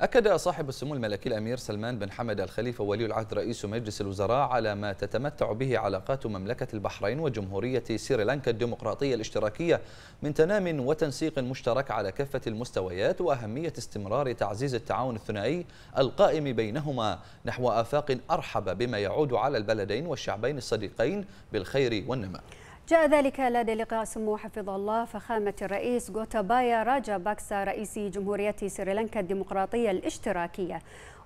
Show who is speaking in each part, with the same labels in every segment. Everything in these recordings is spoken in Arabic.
Speaker 1: أكد صاحب السمو الملكي الأمير سلمان بن حمد الخليفة ولي العهد رئيس مجلس الوزراء على ما تتمتع به علاقات مملكة البحرين وجمهورية سريلانكا الديمقراطية الاشتراكية من تنام وتنسيق مشترك على كافة المستويات وأهمية استمرار تعزيز التعاون الثنائي القائم بينهما نحو آفاق أرحب بما يعود على البلدين والشعبين الصديقين بالخير والنماء
Speaker 2: جاء ذلك لدى لقاء سمو حفظ الله فخامة الرئيس غوتابايا راجا باكسا رئيس جمهورية سريلانكا الديمقراطية الاشتراكية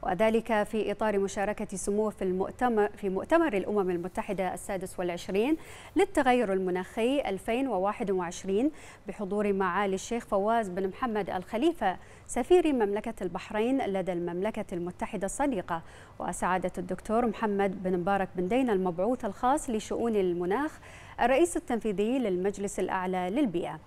Speaker 2: وذلك في إطار مشاركة سموه في المؤتمر في مؤتمر الأمم المتحدة السادس والعشرين للتغير المناخي 2021 بحضور معالي الشيخ فواز بن محمد الخليفة سفير مملكة البحرين لدى المملكة المتحدة الصديقة وسعادة الدكتور محمد بن مبارك بن دين المبعوث الخاص لشؤون المناخ الرئيس التنفيذي للمجلس الأعلى للبيئة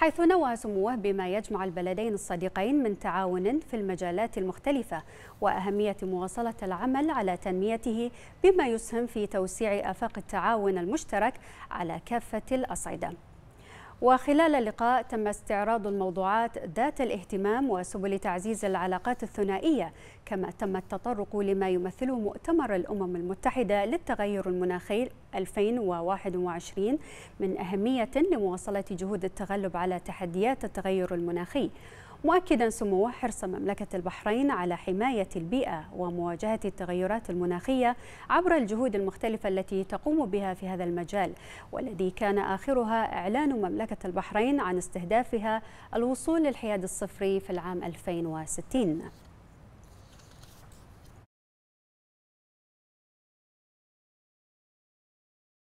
Speaker 2: حيث نوى سموه بما يجمع البلدين الصديقين من تعاون في المجالات المختلفة وأهمية مواصلة العمل على تنميته بما يسهم في توسيع آفاق التعاون المشترك على كافة الأصعدة وخلال اللقاء تم استعراض الموضوعات ذات الاهتمام وسبل تعزيز العلاقات الثنائية كما تم التطرق لما يمثله مؤتمر الأمم المتحدة للتغير المناخي 2021 من أهمية لمواصلة جهود التغلب على تحديات التغير المناخي مؤكدا سموه حرص مملكة البحرين على حماية البيئة ومواجهة التغيرات المناخية عبر الجهود المختلفة التي تقوم بها في هذا المجال والذي كان آخرها إعلان مملكة البحرين عن استهدافها الوصول للحياد الصفري في العام 2060